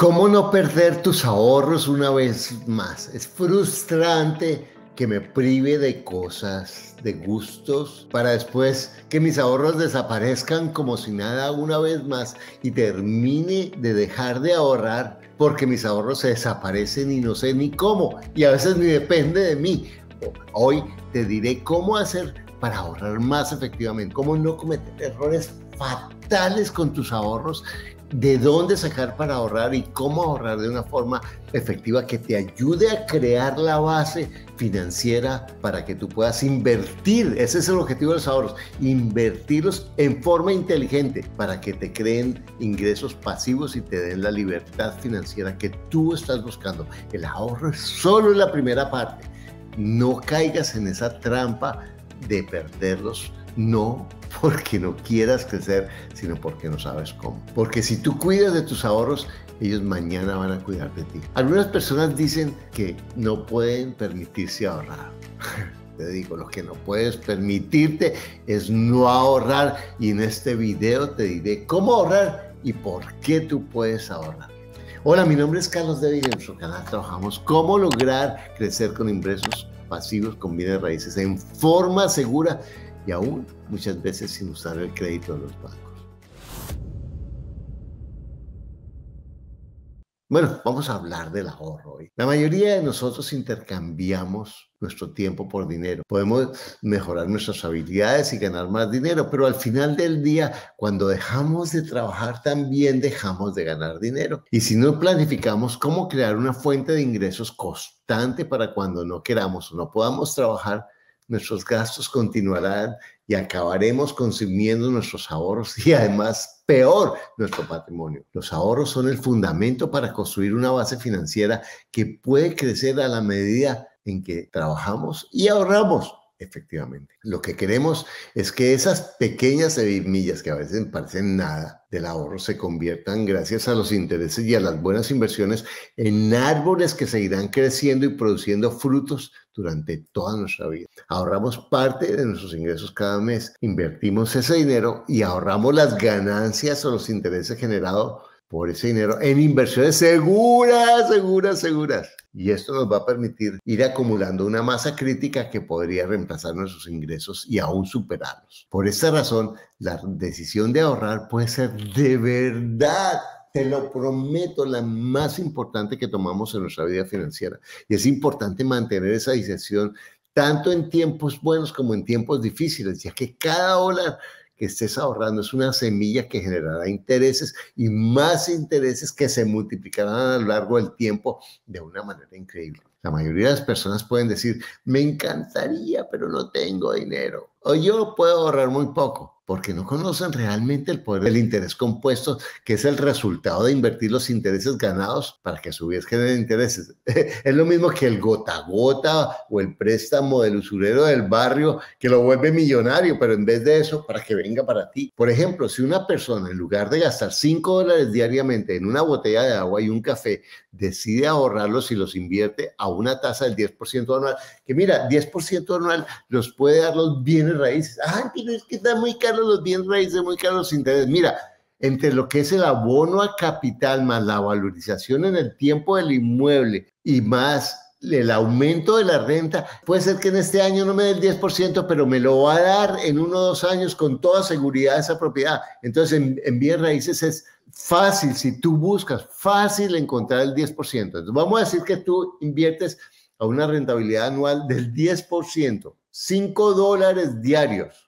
¿Cómo no perder tus ahorros una vez más? Es frustrante que me prive de cosas, de gustos, para después que mis ahorros desaparezcan como si nada una vez más y termine de dejar de ahorrar porque mis ahorros se desaparecen y no sé ni cómo. Y a veces ni depende de mí. Hoy te diré cómo hacer para ahorrar más efectivamente, cómo no cometer errores fatales con tus ahorros de dónde sacar para ahorrar y cómo ahorrar de una forma efectiva que te ayude a crear la base financiera para que tú puedas invertir. Ese es el objetivo de los ahorros, invertirlos en forma inteligente para que te creen ingresos pasivos y te den la libertad financiera que tú estás buscando. El ahorro es solo la primera parte. No caigas en esa trampa de perderlos no porque no quieras crecer, sino porque no sabes cómo. Porque si tú cuidas de tus ahorros, ellos mañana van a cuidar de ti. Algunas personas dicen que no pueden permitirse ahorrar. Te digo, lo que no puedes permitirte es no ahorrar. Y en este video te diré cómo ahorrar y por qué tú puedes ahorrar. Hola, mi nombre es Carlos David y en su canal trabajamos cómo lograr crecer con ingresos pasivos con bienes raíces en forma segura y aún muchas veces sin usar el crédito de los bancos. Bueno, vamos a hablar del ahorro hoy. La mayoría de nosotros intercambiamos nuestro tiempo por dinero. Podemos mejorar nuestras habilidades y ganar más dinero, pero al final del día, cuando dejamos de trabajar, también dejamos de ganar dinero. Y si no planificamos cómo crear una fuente de ingresos constante para cuando no queramos o no podamos trabajar, nuestros gastos continuarán y acabaremos consumiendo nuestros ahorros y además, peor, nuestro patrimonio. Los ahorros son el fundamento para construir una base financiera que puede crecer a la medida en que trabajamos y ahorramos. Efectivamente. Lo que queremos es que esas pequeñas semillas que a veces parecen nada del ahorro se conviertan gracias a los intereses y a las buenas inversiones en árboles que seguirán creciendo y produciendo frutos durante toda nuestra vida. Ahorramos parte de nuestros ingresos cada mes, invertimos ese dinero y ahorramos las ganancias o los intereses generados por ese dinero en inversiones seguras, seguras, seguras. Y esto nos va a permitir ir acumulando una masa crítica que podría reemplazar nuestros ingresos y aún superarlos. Por esta razón, la decisión de ahorrar puede ser de verdad te lo prometo, la más importante que tomamos en nuestra vida financiera. Y es importante mantener esa disección tanto en tiempos buenos como en tiempos difíciles, ya que cada dólar que estés ahorrando es una semilla que generará intereses y más intereses que se multiplicarán a lo largo del tiempo de una manera increíble. La mayoría de las personas pueden decir, me encantaría, pero no tengo dinero, o yo puedo ahorrar muy poco porque no conocen realmente el poder del interés compuesto, que es el resultado de invertir los intereses ganados para que a su vez generen intereses. es lo mismo que el gota a gota o el préstamo del usurero del barrio que lo vuelve millonario, pero en vez de eso, para que venga para ti. Por ejemplo, si una persona en lugar de gastar 5 dólares diariamente en una botella de agua y un café, decide ahorrarlos y los invierte a una tasa del 10% anual, que mira, 10% anual los puede dar los bienes raíces. Ah, pero es que está muy caro los bienes raíces, muy caros intereses. Mira, entre lo que es el abono a capital más la valorización en el tiempo del inmueble y más el aumento de la renta, puede ser que en este año no me dé el 10%, pero me lo va a dar en uno o dos años con toda seguridad esa propiedad. Entonces, en, en raíces es fácil, si tú buscas, fácil encontrar el 10%. Entonces, vamos a decir que tú inviertes a una rentabilidad anual del 10%, 5 dólares diarios.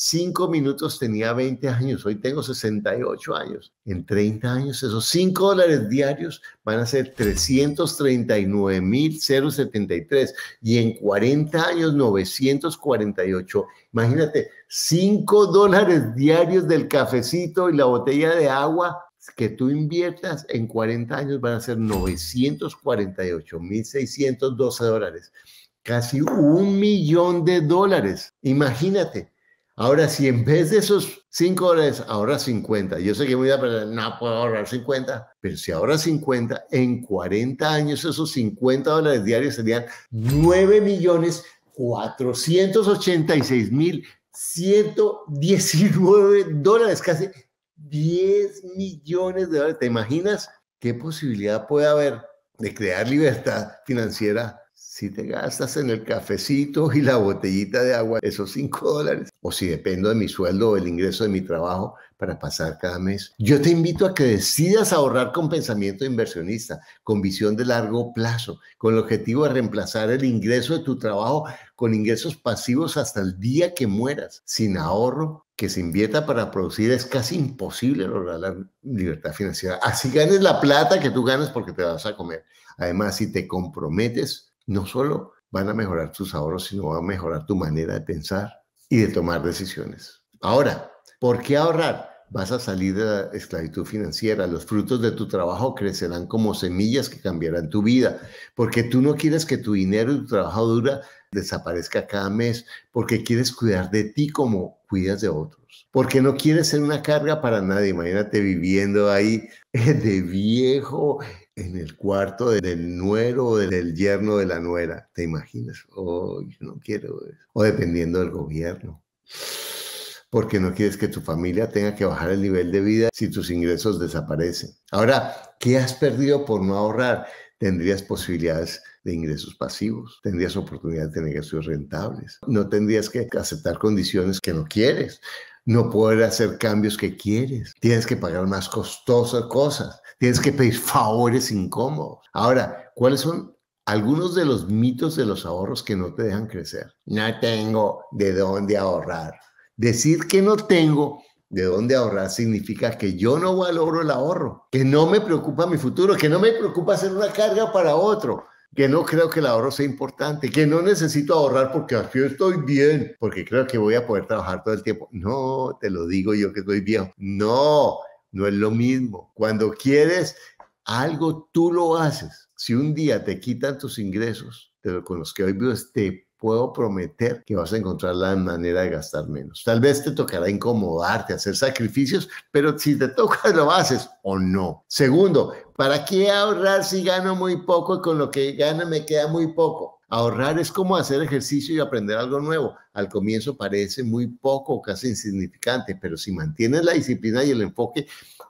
Cinco minutos tenía 20 años, hoy tengo 68 años. En 30 años, esos 5 dólares diarios van a ser 339.073 y en 40 años 948. Imagínate, 5 dólares diarios del cafecito y la botella de agua que tú inviertas en 40 años van a ser 948.612 dólares, casi un millón de dólares. Imagínate, Ahora, si en vez de esos 5 dólares, ahora 50, yo sé que voy a perder, no puedo ahorrar 50, pero si ahora 50, en 40 años esos 50 dólares diarios serían 9 millones 486 mil 119 dólares, casi 10 millones de dólares. ¿Te imaginas qué posibilidad puede haber de crear libertad financiera si te gastas en el cafecito y la botellita de agua esos cinco dólares, o si dependo de mi sueldo o el ingreso de mi trabajo para pasar cada mes, yo te invito a que decidas ahorrar con pensamiento inversionista, con visión de largo plazo, con el objetivo de reemplazar el ingreso de tu trabajo con ingresos pasivos hasta el día que mueras. Sin ahorro, que se invierta para producir es casi imposible lograr la libertad financiera. Así ganes la plata que tú ganas porque te vas a comer. Además, si te comprometes no solo van a mejorar tus ahorros, sino van a mejorar tu manera de pensar y de tomar decisiones. Ahora, ¿por qué ahorrar? Vas a salir de la esclavitud financiera, los frutos de tu trabajo crecerán como semillas que cambiarán tu vida, porque tú no quieres que tu dinero y tu trabajo dura desaparezca cada mes, porque quieres cuidar de ti como cuidas de otros porque no quiere ser una carga para nadie. Imagínate viviendo ahí de viejo en el cuarto del nuero o del yerno de la nuera. ¿Te imaginas? no quiero O dependiendo del gobierno. Porque no quieres que tu familia tenga que bajar el nivel de vida si tus ingresos desaparecen. Ahora, ¿qué has perdido por no ahorrar? Tendrías posibilidades de ingresos pasivos, tendrías oportunidades de negocios rentables, no tendrías que aceptar condiciones que no quieres, no poder hacer cambios que quieres. Tienes que pagar más costosas cosas. Tienes que pedir favores incómodos. Ahora, ¿cuáles son algunos de los mitos de los ahorros que no te dejan crecer? No tengo de dónde ahorrar. Decir que no tengo de dónde ahorrar significa que yo no valoro el ahorro, que no me preocupa mi futuro, que no me preocupa hacer una carga para otro, que no creo que el ahorro sea importante, que no necesito ahorrar porque yo estoy bien, porque creo que voy a poder trabajar todo el tiempo. No, te lo digo yo que estoy viejo. No, no es lo mismo. Cuando quieres algo, tú lo haces. Si un día te quitan tus ingresos, con los que hoy vives, este puedo prometer que vas a encontrar la manera de gastar menos. Tal vez te tocará incomodarte, hacer sacrificios, pero si te toca, lo haces o no. Segundo, ¿para qué ahorrar si gano muy poco y con lo que gano me queda muy poco? Ahorrar es como hacer ejercicio y aprender algo nuevo. Al comienzo parece muy poco, casi insignificante, pero si mantienes la disciplina y el enfoque,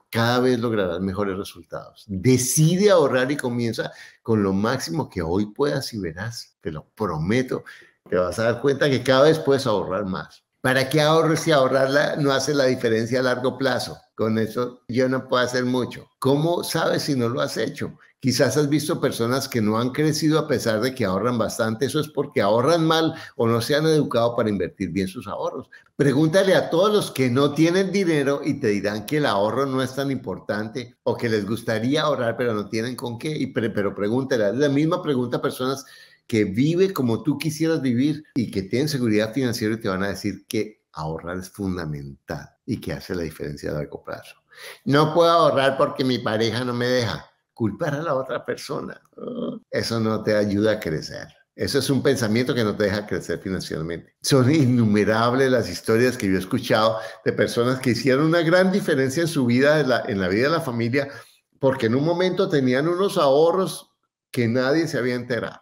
cada vez lograrás mejores resultados. Decide ahorrar y comienza con lo máximo que hoy puedas y verás, te lo prometo, te vas a dar cuenta que cada vez puedes ahorrar más. ¿Para qué ahorres si ahorrarla no hace la diferencia a largo plazo? Con eso yo no puedo hacer mucho. ¿Cómo sabes si no lo has hecho? Quizás has visto personas que no han crecido a pesar de que ahorran bastante. Eso es porque ahorran mal o no se han educado para invertir bien sus ahorros. Pregúntale a todos los que no tienen dinero y te dirán que el ahorro no es tan importante o que les gustaría ahorrar pero no tienen con qué. pero pregúntale la misma pregunta a personas que vive como tú quisieras vivir y que tienen seguridad financiera y te van a decir que ahorrar es fundamental y que hace la diferencia a largo plazo. No puedo ahorrar porque mi pareja no me deja culpar a la otra persona. Eso no te ayuda a crecer. Eso es un pensamiento que no te deja crecer financieramente. Son innumerables las historias que yo he escuchado de personas que hicieron una gran diferencia en su vida, en la, vida de la familia, porque en un momento tenían unos ahorros que nadie se había enterado.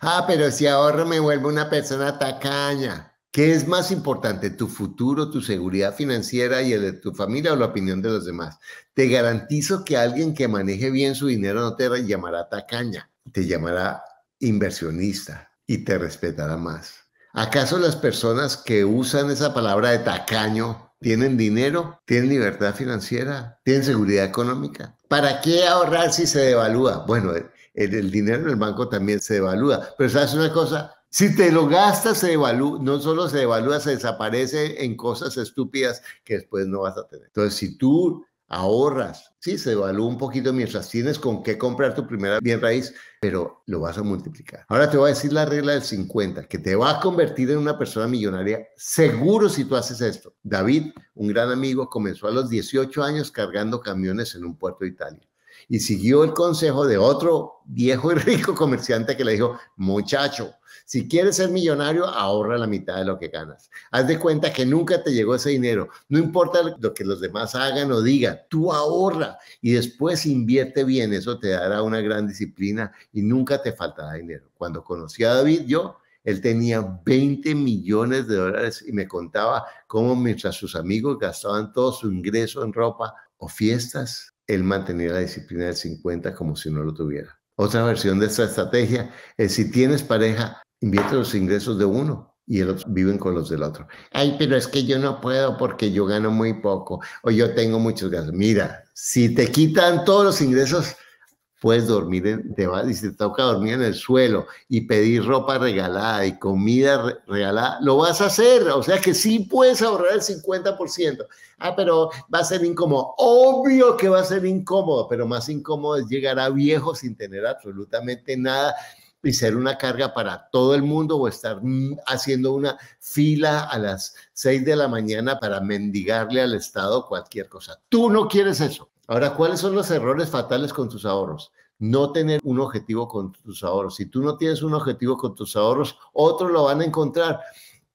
Ah, pero si ahorro me vuelve una persona tacaña. ¿Qué es más importante, tu futuro, tu seguridad financiera y el de tu familia o la opinión de los demás? Te garantizo que alguien que maneje bien su dinero no te llamará tacaña, te llamará inversionista y te respetará más. ¿Acaso las personas que usan esa palabra de tacaño tienen dinero, tienen libertad financiera, tienen seguridad económica? ¿Para qué ahorrar si se devalúa? Bueno, el, el dinero en el banco también se devalúa, pero sabes una cosa, si te lo gastas, se evalúa no solo se devalúa, se desaparece en cosas estúpidas que después no vas a tener. Entonces, si tú ahorras, sí, se devalúa un poquito mientras tienes con qué comprar tu primera bien raíz, pero lo vas a multiplicar. Ahora te voy a decir la regla del 50, que te va a convertir en una persona millonaria, seguro si tú haces esto. David, un gran amigo, comenzó a los 18 años cargando camiones en un puerto de Italia y siguió el consejo de otro viejo y rico comerciante que le dijo, muchacho, si quieres ser millonario, ahorra la mitad de lo que ganas. Haz de cuenta que nunca te llegó ese dinero. No importa lo que los demás hagan o digan, tú ahorra y después invierte bien. Eso te dará una gran disciplina y nunca te faltará dinero. Cuando conocí a David, yo él tenía 20 millones de dólares y me contaba cómo mientras sus amigos gastaban todo su ingreso en ropa o fiestas, él mantenía la disciplina del 50 como si no lo tuviera. Otra versión de esta estrategia es si tienes pareja, invierte los ingresos de uno y el otro, viven con los del otro. Ay, pero es que yo no puedo porque yo gano muy poco o yo tengo muchos gastos. Mira, si te quitan todos los ingresos, puedes dormir, y si te toca dormir en el suelo y pedir ropa regalada y comida regalada, lo vas a hacer. O sea que sí puedes ahorrar el 50%. Ah, pero va a ser incómodo. Obvio que va a ser incómodo, pero más incómodo es llegar a viejo sin tener absolutamente nada y ser una carga para todo el mundo o estar haciendo una fila a las 6 de la mañana para mendigarle al Estado cualquier cosa. Tú no quieres eso. Ahora, ¿cuáles son los errores fatales con tus ahorros? No tener un objetivo con tus ahorros. Si tú no tienes un objetivo con tus ahorros, otros lo van a encontrar.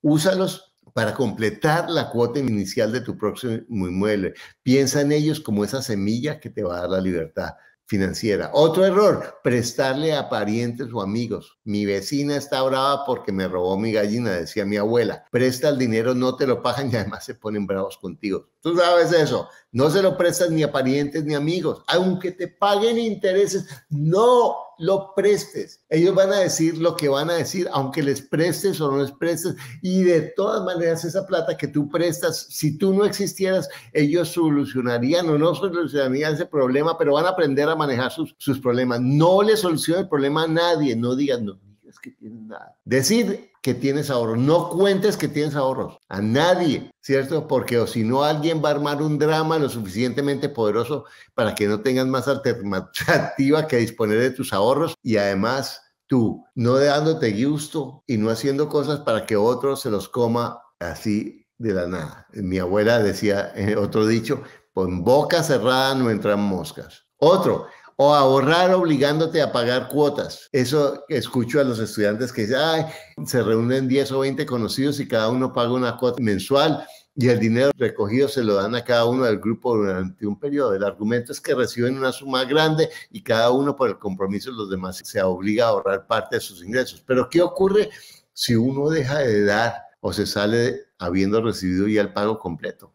Úsalos para completar la cuota inicial de tu próximo inmueble. Piensa en ellos como esa semilla que te va a dar la libertad financiera. Otro error, prestarle a parientes o amigos. Mi vecina está brava porque me robó mi gallina, decía mi abuela. Presta el dinero, no te lo pagan y además se ponen bravos contigo. Tú sabes eso. No se lo prestas ni a parientes ni amigos. Aunque te paguen intereses, no lo prestes. Ellos van a decir lo que van a decir, aunque les prestes o no les prestes. Y de todas maneras, esa plata que tú prestas, si tú no existieras, ellos solucionarían o no solucionarían ese problema, pero van a aprender a manejar sus, sus problemas. No le soluciona el problema a nadie. No digan, no digas que tienen nada. Decir que tienes ahorros. No cuentes que tienes ahorros. A nadie, ¿cierto? Porque o si no, alguien va a armar un drama lo suficientemente poderoso para que no tengas más alternativa que disponer de tus ahorros y además tú no dándote gusto y no haciendo cosas para que otros se los coma así de la nada. Mi abuela decía eh, otro dicho, con boca cerrada no entran moscas. Otro, o ahorrar obligándote a pagar cuotas. Eso escucho a los estudiantes que dicen, Ay, se reúnen 10 o 20 conocidos y cada uno paga una cuota mensual y el dinero recogido se lo dan a cada uno del grupo durante un periodo. El argumento es que reciben una suma grande y cada uno por el compromiso de los demás se obliga a ahorrar parte de sus ingresos. Pero ¿qué ocurre si uno deja de dar o se sale habiendo recibido ya el pago completo?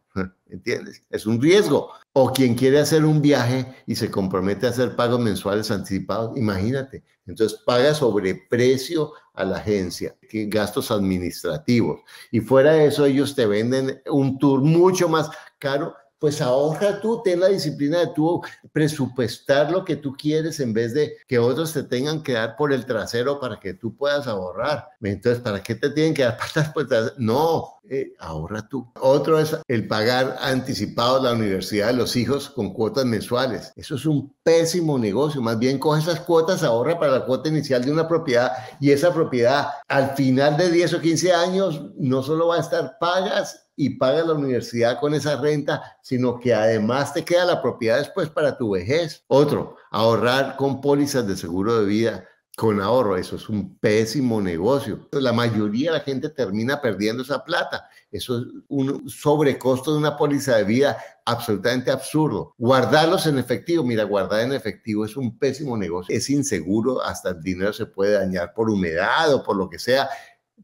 ¿Entiendes? Es un riesgo. O quien quiere hacer un viaje y se compromete a hacer pagos mensuales anticipados, imagínate. Entonces paga sobreprecio a la agencia, gastos administrativos. Y fuera de eso, ellos te venden un tour mucho más caro pues ahorra tú, ten la disciplina de tú presupuestar lo que tú quieres en vez de que otros te tengan que dar por el trasero para que tú puedas ahorrar. Entonces, ¿para qué te tienen que dar patas por No, eh, ahorra tú. Otro es el pagar anticipado la universidad de los hijos con cuotas mensuales. Eso es un pésimo negocio. Más bien coge esas cuotas, ahorra para la cuota inicial de una propiedad y esa propiedad al final de 10 o 15 años no solo va a estar pagas y paga la universidad con esa renta, sino que además te queda la propiedad después para tu vejez. Otro, ahorrar con pólizas de seguro de vida con ahorro. Eso es un pésimo negocio. La mayoría de la gente termina perdiendo esa plata. Eso es un sobrecosto de una póliza de vida absolutamente absurdo. Guardarlos en efectivo, mira, guardar en efectivo es un pésimo negocio. Es inseguro, hasta el dinero se puede dañar por humedad o por lo que sea.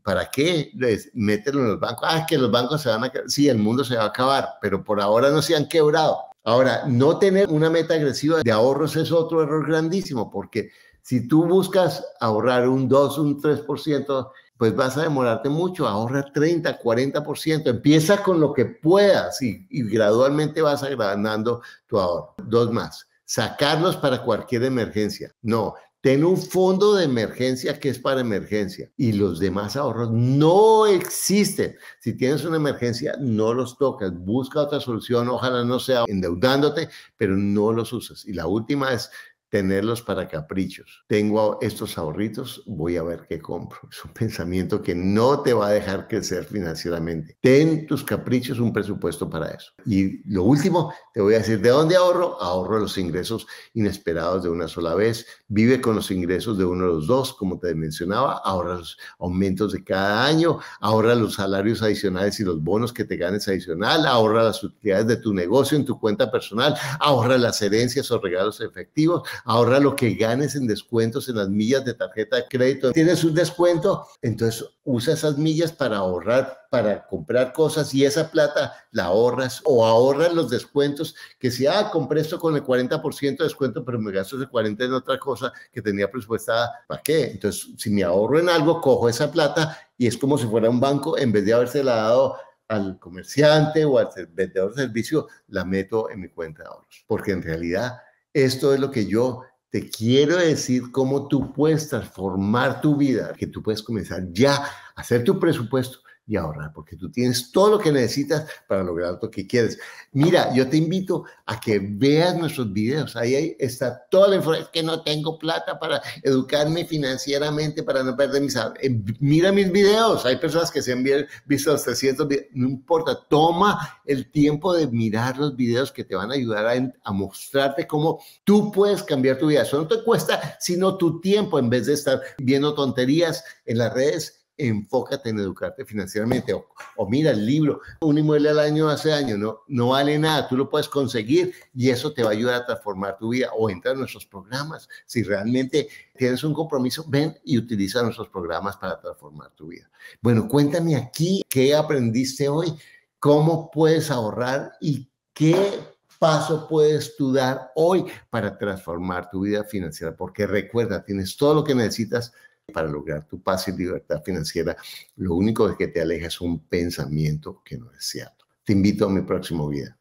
¿para qué meterlo en los bancos? Ah, es que los bancos se van a... Sí, el mundo se va a acabar, pero por ahora no se han quebrado. Ahora, no tener una meta agresiva de ahorros es otro error grandísimo, porque si tú buscas ahorrar un 2, un 3%, pues vas a demorarte mucho, ahorra 30, 40%, empieza con lo que puedas y, y gradualmente vas agrandando tu ahorro. Dos más, sacarlos para cualquier emergencia. No, Ten un fondo de emergencia que es para emergencia y los demás ahorros no existen. Si tienes una emergencia, no los tocas. Busca otra solución, ojalá no sea endeudándote, pero no los usas. Y la última es tenerlos para caprichos. Tengo estos ahorritos, voy a ver qué compro. Es un pensamiento que no te va a dejar crecer financieramente. Ten tus caprichos un presupuesto para eso. Y lo último, te voy a decir, ¿de dónde ahorro? Ahorro los ingresos inesperados de una sola vez. Vive con los ingresos de uno de los dos, como te mencionaba. Ahorra los aumentos de cada año. Ahorra los salarios adicionales y los bonos que te ganes adicional. Ahorra las utilidades de tu negocio en tu cuenta personal. Ahorra las herencias o regalos efectivos ahorra lo que ganes en descuentos en las millas de tarjeta de crédito. Tienes un descuento, entonces usa esas millas para ahorrar, para comprar cosas y esa plata la ahorras o ahorras los descuentos que si, ah, compré esto con el 40% de descuento, pero me gasto ese 40 en otra cosa que tenía presupuestada, ¿para qué? Entonces, si me ahorro en algo, cojo esa plata y es como si fuera un banco, en vez de habérsela dado al comerciante o al vendedor de servicio, la meto en mi cuenta de ahorros, porque en realidad esto es lo que yo te quiero decir, cómo tú puedes transformar tu vida, que tú puedes comenzar ya a hacer tu presupuesto y ahorrar, porque tú tienes todo lo que necesitas para lograr lo que quieres. Mira, yo te invito a que veas nuestros videos, ahí, está toda la información, es que no tengo plata para educarme financieramente, para no perder mis... Eh, mira mis videos, hay personas que se han visto los 300 no importa, toma el tiempo de mirar los videos que te van a ayudar a, a mostrarte cómo tú puedes cambiar tu vida. Eso no te cuesta sino tu tiempo en vez de estar viendo tonterías en las redes enfócate en educarte financieramente o, mira el libro, un inmueble al año hace año, no, no vale nada, tú lo puedes conseguir y eso te va a ayudar a transformar tu vida o entra en nuestros programas. Si realmente tienes un compromiso, ven y utiliza nuestros programas para transformar tu vida. Bueno, cuéntame aquí qué aprendiste hoy, cómo puedes ahorrar y qué paso puedes tú dar hoy para transformar tu vida financiera, porque recuerda, tienes todo lo que necesitas para lograr tu paz y libertad financiera, lo único que te aleja es un pensamiento que no es cierto. Te invito a mi próximo video.